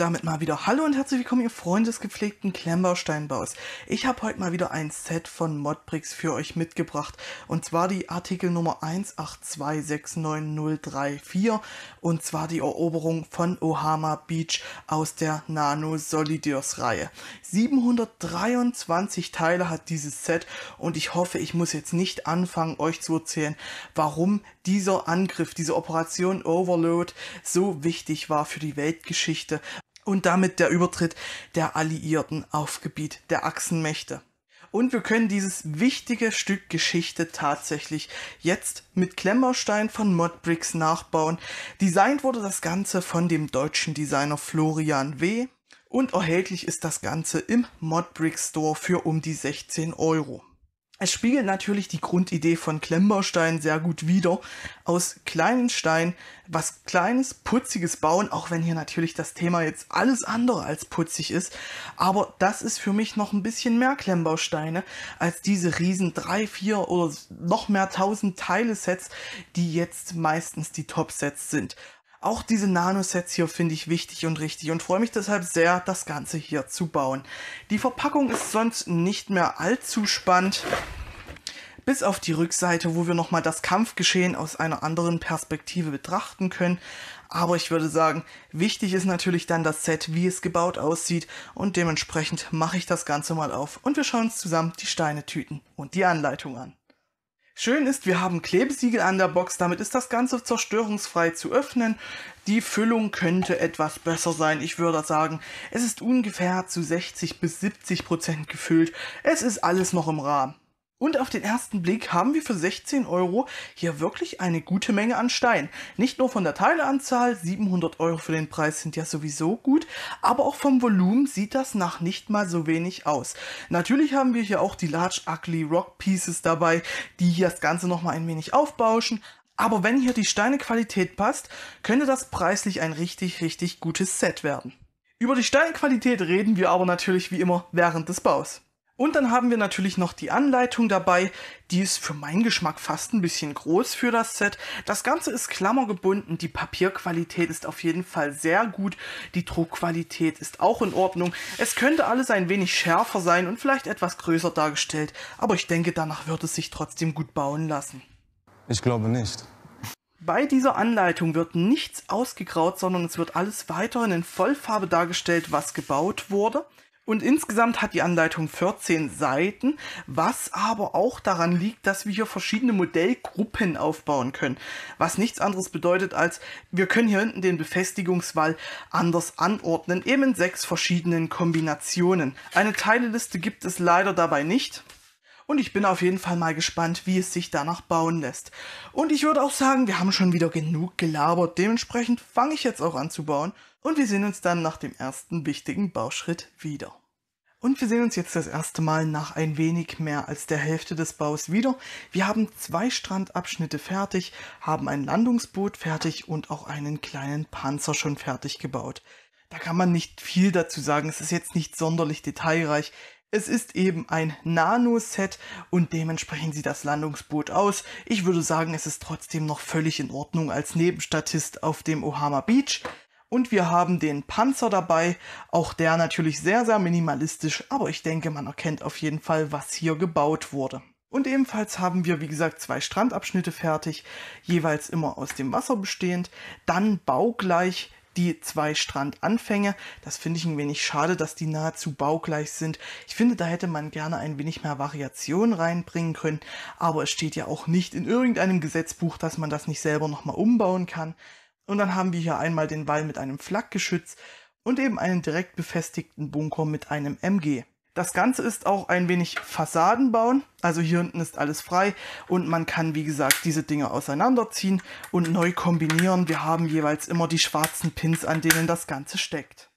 damit mal wieder Hallo und herzlich willkommen, ihr Freunde des gepflegten Klemmbausteinbaus. Ich habe heute mal wieder ein Set von Modbricks für euch mitgebracht und zwar die Artikel Nummer 18269034. und zwar die Eroberung von Ohama Beach aus der Nano Solidios Reihe. 723 Teile hat dieses Set und ich hoffe, ich muss jetzt nicht anfangen, euch zu erzählen, warum dieser Angriff, diese Operation Overload so wichtig war für die Weltgeschichte und damit der Übertritt der Alliierten auf Gebiet der Achsenmächte. Und wir können dieses wichtige Stück Geschichte tatsächlich jetzt mit Klemmerstein von Modbricks nachbauen. Designt wurde das Ganze von dem deutschen Designer Florian W. Und erhältlich ist das Ganze im Modbrick Store für um die 16 Euro. Es spiegelt natürlich die Grundidee von Klemmbaustein sehr gut wider. Aus kleinen Steinen was Kleines, Putziges bauen, auch wenn hier natürlich das Thema jetzt alles andere als putzig ist. Aber das ist für mich noch ein bisschen mehr Klemmbausteine als diese riesen drei, vier oder noch mehr tausend Teile-Sets, die jetzt meistens die Top-Sets sind. Auch diese Nano-Sets hier finde ich wichtig und richtig und freue mich deshalb sehr, das Ganze hier zu bauen. Die Verpackung ist sonst nicht mehr allzu spannend bis auf die Rückseite, wo wir nochmal das Kampfgeschehen aus einer anderen Perspektive betrachten können. Aber ich würde sagen, wichtig ist natürlich dann das Set, wie es gebaut aussieht und dementsprechend mache ich das Ganze mal auf und wir schauen uns zusammen die Steinetüten und die Anleitung an. Schön ist, wir haben Klebesiegel an der Box, damit ist das Ganze zerstörungsfrei zu öffnen. Die Füllung könnte etwas besser sein, ich würde sagen, es ist ungefähr zu 60 bis 70 Prozent gefüllt, es ist alles noch im Rahmen. Und auf den ersten Blick haben wir für 16 Euro hier wirklich eine gute Menge an Stein. Nicht nur von der Teileanzahl, 700 Euro für den Preis sind ja sowieso gut, aber auch vom Volumen sieht das nach nicht mal so wenig aus. Natürlich haben wir hier auch die Large Ugly Rock Pieces dabei, die hier das Ganze nochmal ein wenig aufbauschen, aber wenn hier die Steinequalität passt, könnte das preislich ein richtig, richtig gutes Set werden. Über die Steinequalität reden wir aber natürlich wie immer während des Baus. Und dann haben wir natürlich noch die Anleitung dabei. Die ist für meinen Geschmack fast ein bisschen groß für das Set. Das Ganze ist klammergebunden. Die Papierqualität ist auf jeden Fall sehr gut. Die Druckqualität ist auch in Ordnung. Es könnte alles ein wenig schärfer sein und vielleicht etwas größer dargestellt. Aber ich denke, danach wird es sich trotzdem gut bauen lassen. Ich glaube nicht. Bei dieser Anleitung wird nichts ausgegraut, sondern es wird alles weiterhin in Vollfarbe dargestellt, was gebaut wurde. Und insgesamt hat die Anleitung 14 Seiten, was aber auch daran liegt, dass wir hier verschiedene Modellgruppen aufbauen können. Was nichts anderes bedeutet, als wir können hier hinten den Befestigungswall anders anordnen, eben in sechs verschiedenen Kombinationen. Eine Teileliste gibt es leider dabei nicht. Und ich bin auf jeden Fall mal gespannt, wie es sich danach bauen lässt. Und ich würde auch sagen, wir haben schon wieder genug gelabert. Dementsprechend fange ich jetzt auch an zu bauen. Und wir sehen uns dann nach dem ersten wichtigen Bauschritt wieder. Und wir sehen uns jetzt das erste Mal nach ein wenig mehr als der Hälfte des Baus wieder. Wir haben zwei Strandabschnitte fertig, haben ein Landungsboot fertig und auch einen kleinen Panzer schon fertig gebaut. Da kann man nicht viel dazu sagen, es ist jetzt nicht sonderlich detailreich. Es ist eben ein Nano-Set und dementsprechend sieht das Landungsboot aus. Ich würde sagen, es ist trotzdem noch völlig in Ordnung als Nebenstatist auf dem Ohama Beach. Und wir haben den Panzer dabei, auch der natürlich sehr, sehr minimalistisch, aber ich denke, man erkennt auf jeden Fall, was hier gebaut wurde. Und ebenfalls haben wir, wie gesagt, zwei Strandabschnitte fertig, jeweils immer aus dem Wasser bestehend, dann baugleich die zwei Strandanfänge. Das finde ich ein wenig schade, dass die nahezu baugleich sind. Ich finde, da hätte man gerne ein wenig mehr Variation reinbringen können, aber es steht ja auch nicht in irgendeinem Gesetzbuch, dass man das nicht selber nochmal umbauen kann. Und dann haben wir hier einmal den Wall mit einem Flakgeschütz und eben einen direkt befestigten Bunker mit einem MG. Das Ganze ist auch ein wenig Fassaden bauen. Also hier unten ist alles frei und man kann, wie gesagt, diese Dinge auseinanderziehen und neu kombinieren. Wir haben jeweils immer die schwarzen Pins, an denen das Ganze steckt.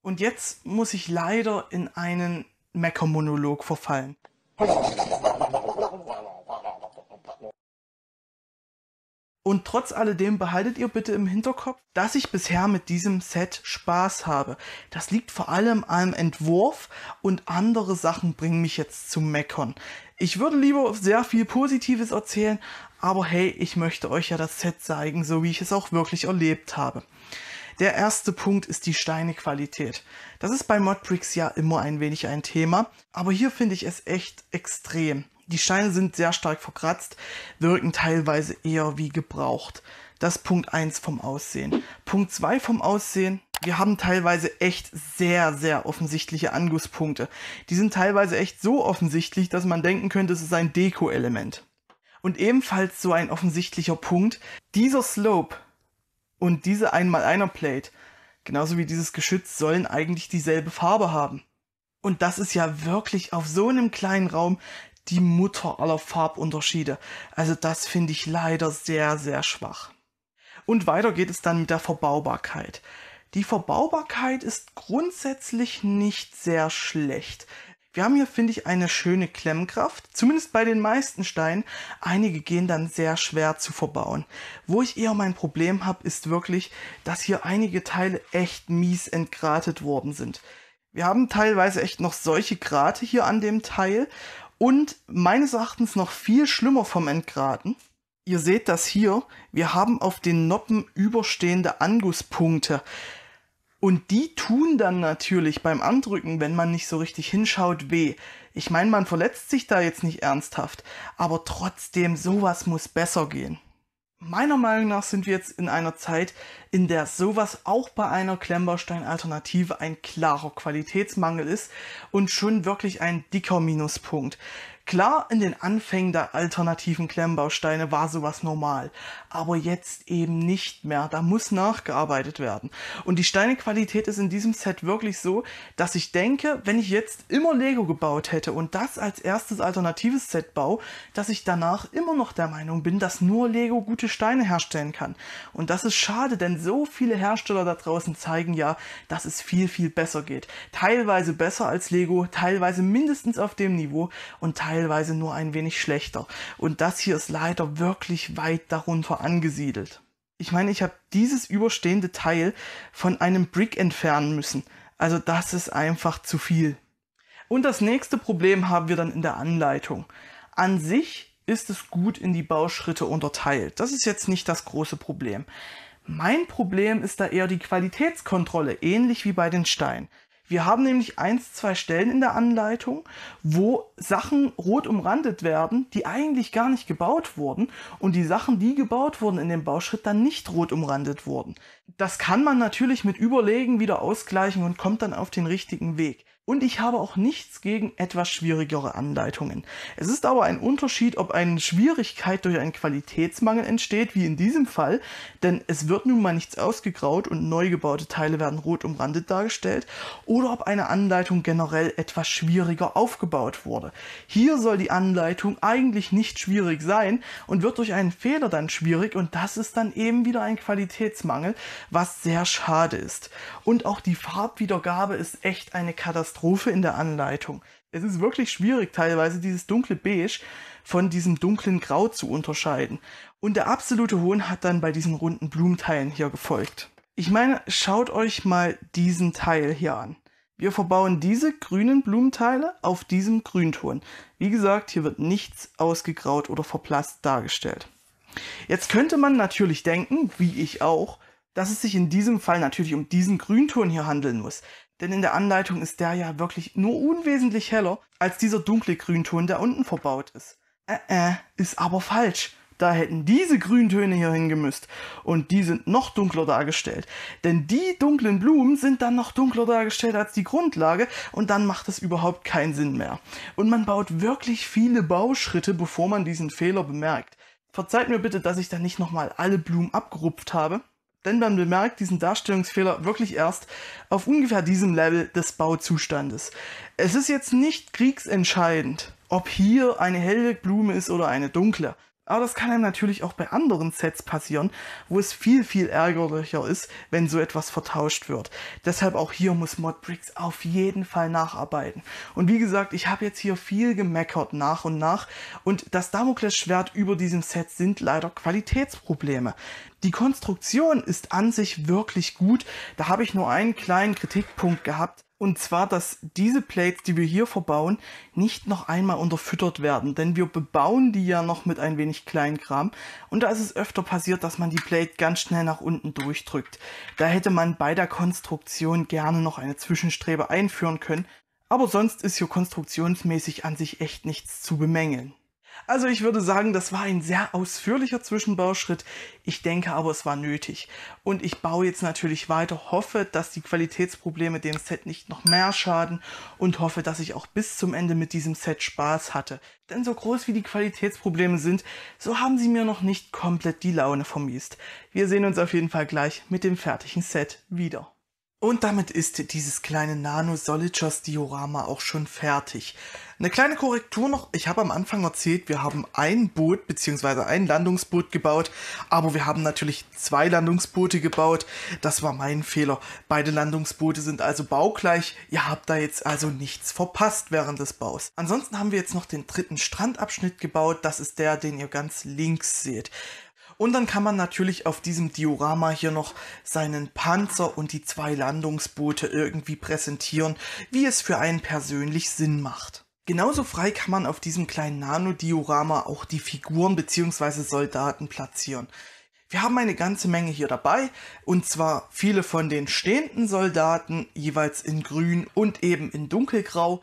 Und jetzt muss ich leider in einen Mecker-Monolog verfallen. Und trotz alledem behaltet ihr bitte im Hinterkopf, dass ich bisher mit diesem Set Spaß habe. Das liegt vor allem am Entwurf und andere Sachen bringen mich jetzt zum Meckern. Ich würde lieber sehr viel Positives erzählen, aber hey, ich möchte euch ja das Set zeigen, so wie ich es auch wirklich erlebt habe. Der erste Punkt ist die Steinequalität. Das ist bei Modbricks ja immer ein wenig ein Thema, aber hier finde ich es echt extrem. Die Steine sind sehr stark verkratzt, wirken teilweise eher wie gebraucht. Das ist Punkt 1 vom Aussehen. Punkt 2 vom Aussehen. Wir haben teilweise echt sehr, sehr offensichtliche Angusspunkte. Die sind teilweise echt so offensichtlich, dass man denken könnte, es ist ein Deko-Element. Und ebenfalls so ein offensichtlicher Punkt, dieser Slope und diese einmal einer Plate, genauso wie dieses Geschütz, sollen eigentlich dieselbe Farbe haben. Und das ist ja wirklich auf so einem kleinen Raum die Mutter aller Farbunterschiede. Also das finde ich leider sehr, sehr schwach. Und weiter geht es dann mit der Verbaubarkeit. Die Verbaubarkeit ist grundsätzlich nicht sehr schlecht. Wir haben hier, finde ich, eine schöne Klemmkraft, zumindest bei den meisten Steinen. Einige gehen dann sehr schwer zu verbauen. Wo ich eher mein Problem habe, ist wirklich, dass hier einige Teile echt mies entgratet worden sind. Wir haben teilweise echt noch solche Grate hier an dem Teil und meines Erachtens noch viel schlimmer vom Entgraten. Ihr seht das hier. Wir haben auf den Noppen überstehende Angusspunkte. Und die tun dann natürlich beim Andrücken, wenn man nicht so richtig hinschaut, weh. Ich meine, man verletzt sich da jetzt nicht ernsthaft, aber trotzdem, sowas muss besser gehen meiner Meinung nach sind wir jetzt in einer Zeit, in der sowas auch bei einer Klemmbaustein-Alternative ein klarer Qualitätsmangel ist und schon wirklich ein dicker Minuspunkt. Klar, in den Anfängen der alternativen Klemmbausteine war sowas normal, aber jetzt eben nicht mehr. Da muss nachgearbeitet werden. Und die Steinequalität ist in diesem Set wirklich so, dass ich denke, wenn ich jetzt immer Lego gebaut hätte und das als erstes alternatives Set baue, dass ich danach immer noch der Meinung bin, dass nur Lego gute Steine herstellen kann. Und das ist schade, denn so viele Hersteller da draußen zeigen ja, dass es viel, viel besser geht. Teilweise besser als Lego, teilweise mindestens auf dem Niveau und teilweise teilweise nur ein wenig schlechter. Und das hier ist leider wirklich weit darunter angesiedelt. Ich meine, ich habe dieses überstehende Teil von einem Brick entfernen müssen. Also das ist einfach zu viel. Und das nächste Problem haben wir dann in der Anleitung. An sich ist es gut in die Bauschritte unterteilt. Das ist jetzt nicht das große Problem. Mein Problem ist da eher die Qualitätskontrolle, ähnlich wie bei den Steinen. Wir haben nämlich eins, zwei Stellen in der Anleitung, wo Sachen rot umrandet werden, die eigentlich gar nicht gebaut wurden und die Sachen, die gebaut wurden in dem Bauschritt, dann nicht rot umrandet wurden. Das kann man natürlich mit Überlegen wieder ausgleichen und kommt dann auf den richtigen Weg. Und ich habe auch nichts gegen etwas schwierigere Anleitungen. Es ist aber ein Unterschied, ob eine Schwierigkeit durch einen Qualitätsmangel entsteht, wie in diesem Fall, denn es wird nun mal nichts ausgegraut und neu gebaute Teile werden rot umrandet dargestellt, oder ob eine Anleitung generell etwas schwieriger aufgebaut wurde. Hier soll die Anleitung eigentlich nicht schwierig sein und wird durch einen Fehler dann schwierig und das ist dann eben wieder ein Qualitätsmangel, was sehr schade ist. Und auch die Farbwiedergabe ist echt eine Katastrophe. Katastrophe in der Anleitung. Es ist wirklich schwierig, teilweise dieses dunkle Beige von diesem dunklen Grau zu unterscheiden. Und der absolute Hohn hat dann bei diesen runden Blumenteilen hier gefolgt. Ich meine, schaut euch mal diesen Teil hier an. Wir verbauen diese grünen Blumenteile auf diesem Grünton. Wie gesagt, hier wird nichts ausgegraut oder verblasst dargestellt. Jetzt könnte man natürlich denken, wie ich auch, dass es sich in diesem Fall natürlich um diesen Grünton hier handeln muss. Denn in der Anleitung ist der ja wirklich nur unwesentlich heller als dieser dunkle Grünton, der unten verbaut ist. Äh, äh, ist aber falsch. Da hätten diese Grüntöne hier hingemüsst. Und die sind noch dunkler dargestellt. Denn die dunklen Blumen sind dann noch dunkler dargestellt als die Grundlage und dann macht es überhaupt keinen Sinn mehr. Und man baut wirklich viele Bauschritte, bevor man diesen Fehler bemerkt. Verzeiht mir bitte, dass ich da nicht nochmal alle Blumen abgerupft habe denn man bemerkt diesen Darstellungsfehler wirklich erst auf ungefähr diesem Level des Bauzustandes. Es ist jetzt nicht kriegsentscheidend, ob hier eine helle Blume ist oder eine dunkle. Aber das kann einem natürlich auch bei anderen Sets passieren, wo es viel, viel ärgerlicher ist, wenn so etwas vertauscht wird. Deshalb auch hier muss Modbricks auf jeden Fall nacharbeiten. Und wie gesagt, ich habe jetzt hier viel gemeckert nach und nach und das Damoklesschwert über diesem Set sind leider Qualitätsprobleme. Die Konstruktion ist an sich wirklich gut. Da habe ich nur einen kleinen Kritikpunkt gehabt. Und zwar, dass diese Plates, die wir hier verbauen, nicht noch einmal unterfüttert werden, denn wir bebauen die ja noch mit ein wenig Kleinkram. Und da ist es öfter passiert, dass man die Plate ganz schnell nach unten durchdrückt. Da hätte man bei der Konstruktion gerne noch eine Zwischenstrebe einführen können, aber sonst ist hier konstruktionsmäßig an sich echt nichts zu bemängeln. Also ich würde sagen, das war ein sehr ausführlicher Zwischenbauschritt. Ich denke aber, es war nötig. Und ich baue jetzt natürlich weiter, hoffe, dass die Qualitätsprobleme dem Set nicht noch mehr schaden und hoffe, dass ich auch bis zum Ende mit diesem Set Spaß hatte. Denn so groß wie die Qualitätsprobleme sind, so haben sie mir noch nicht komplett die Laune vermiest. Wir sehen uns auf jeden Fall gleich mit dem fertigen Set wieder. Und damit ist dieses kleine Nano Solidgers Diorama auch schon fertig. Eine kleine Korrektur noch. Ich habe am Anfang erzählt, wir haben ein Boot bzw. ein Landungsboot gebaut, aber wir haben natürlich zwei Landungsboote gebaut. Das war mein Fehler. Beide Landungsboote sind also baugleich. Ihr habt da jetzt also nichts verpasst während des Baus. Ansonsten haben wir jetzt noch den dritten Strandabschnitt gebaut. Das ist der, den ihr ganz links seht. Und dann kann man natürlich auf diesem Diorama hier noch seinen Panzer und die zwei Landungsboote irgendwie präsentieren, wie es für einen persönlich Sinn macht. Genauso frei kann man auf diesem kleinen Nano-Diorama auch die Figuren bzw. Soldaten platzieren. Wir haben eine ganze Menge hier dabei, und zwar viele von den stehenden Soldaten, jeweils in grün und eben in dunkelgrau,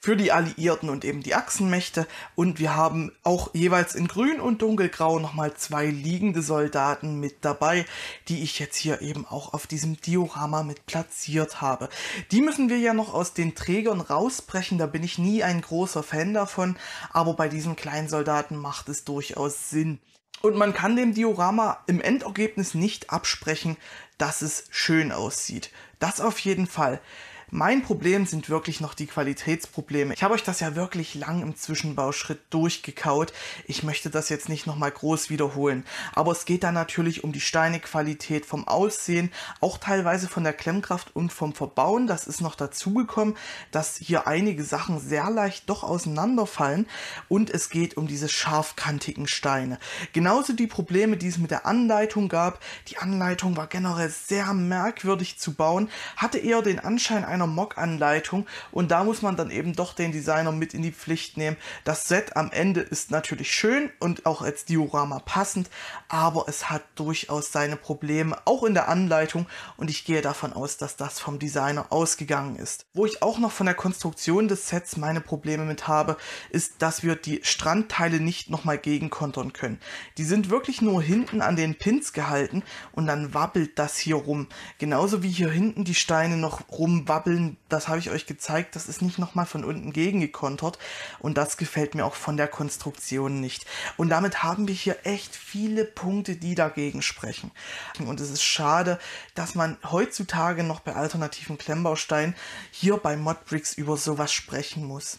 für die Alliierten und eben die Achsenmächte. Und wir haben auch jeweils in grün und dunkelgrau nochmal zwei liegende Soldaten mit dabei, die ich jetzt hier eben auch auf diesem Diorama mit platziert habe. Die müssen wir ja noch aus den Trägern rausbrechen, da bin ich nie ein großer Fan davon, aber bei diesen kleinen Soldaten macht es durchaus Sinn. Und man kann dem Diorama im Endergebnis nicht absprechen, dass es schön aussieht. Das auf jeden Fall. Mein Problem sind wirklich noch die Qualitätsprobleme. Ich habe euch das ja wirklich lang im Zwischenbauschritt durchgekaut. Ich möchte das jetzt nicht nochmal groß wiederholen. Aber es geht da natürlich um die Steinequalität vom Aussehen, auch teilweise von der Klemmkraft und vom Verbauen. Das ist noch dazugekommen, dass hier einige Sachen sehr leicht doch auseinanderfallen. Und es geht um diese scharfkantigen Steine. Genauso die Probleme, die es mit der Anleitung gab. Die Anleitung war generell sehr merkwürdig zu bauen, hatte eher den Anschein einer einer Mock-Anleitung und da muss man dann eben doch den Designer mit in die Pflicht nehmen. Das Set am Ende ist natürlich schön und auch als Diorama passend, aber es hat durchaus seine Probleme, auch in der Anleitung und ich gehe davon aus, dass das vom Designer ausgegangen ist. Wo ich auch noch von der Konstruktion des Sets meine Probleme mit habe, ist, dass wir die Strandteile nicht nochmal gegenkontern können. Die sind wirklich nur hinten an den Pins gehalten und dann wabbelt das hier rum. Genauso wie hier hinten die Steine noch rumwabbeln Doppeln, das habe ich euch gezeigt, das ist nicht nochmal von unten gegengekontert und das gefällt mir auch von der Konstruktion nicht. Und damit haben wir hier echt viele Punkte, die dagegen sprechen. Und es ist schade, dass man heutzutage noch bei alternativen Klemmbausteinen hier bei Modbricks über sowas sprechen muss.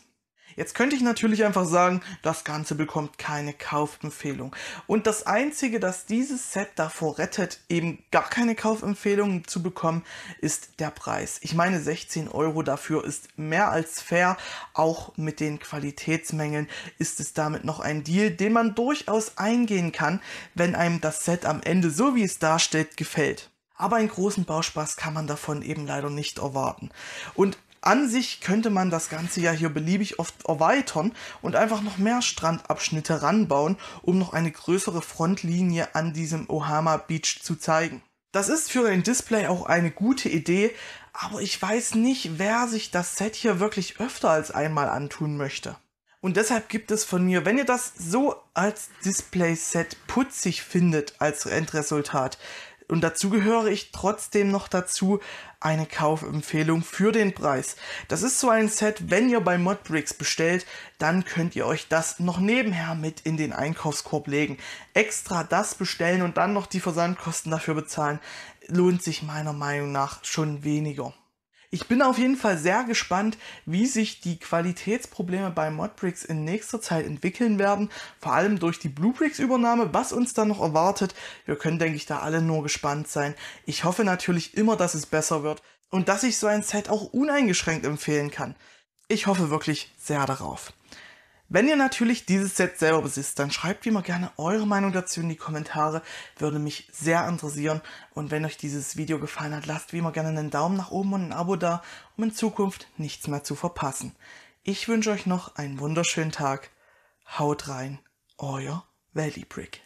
Jetzt könnte ich natürlich einfach sagen, das Ganze bekommt keine Kaufempfehlung. Und das Einzige, das dieses Set davor rettet, eben gar keine Kaufempfehlung zu bekommen, ist der Preis. Ich meine, 16 Euro dafür ist mehr als fair. Auch mit den Qualitätsmängeln ist es damit noch ein Deal, den man durchaus eingehen kann, wenn einem das Set am Ende, so wie es darstellt, gefällt. Aber einen großen Bauspaß kann man davon eben leider nicht erwarten. Und an sich könnte man das Ganze ja hier beliebig oft erweitern und einfach noch mehr Strandabschnitte ranbauen, um noch eine größere Frontlinie an diesem Ohama Beach zu zeigen. Das ist für ein Display auch eine gute Idee, aber ich weiß nicht, wer sich das Set hier wirklich öfter als einmal antun möchte. Und deshalb gibt es von mir, wenn ihr das so als Display-Set putzig findet als Endresultat, und dazu gehöre ich trotzdem noch dazu eine Kaufempfehlung für den Preis. Das ist so ein Set, wenn ihr bei Modbricks bestellt, dann könnt ihr euch das noch nebenher mit in den Einkaufskorb legen. Extra das bestellen und dann noch die Versandkosten dafür bezahlen, lohnt sich meiner Meinung nach schon weniger. Ich bin auf jeden Fall sehr gespannt, wie sich die Qualitätsprobleme bei Modbricks in nächster Zeit entwickeln werden, vor allem durch die Bluebricks-Übernahme, was uns da noch erwartet. Wir können, denke ich, da alle nur gespannt sein. Ich hoffe natürlich immer, dass es besser wird und dass ich so ein Set auch uneingeschränkt empfehlen kann. Ich hoffe wirklich sehr darauf. Wenn ihr natürlich dieses Set selber besitzt, dann schreibt wie immer gerne eure Meinung dazu in die Kommentare. Würde mich sehr interessieren. Und wenn euch dieses Video gefallen hat, lasst wie immer gerne einen Daumen nach oben und ein Abo da, um in Zukunft nichts mehr zu verpassen. Ich wünsche euch noch einen wunderschönen Tag. Haut rein, euer Valley Brick.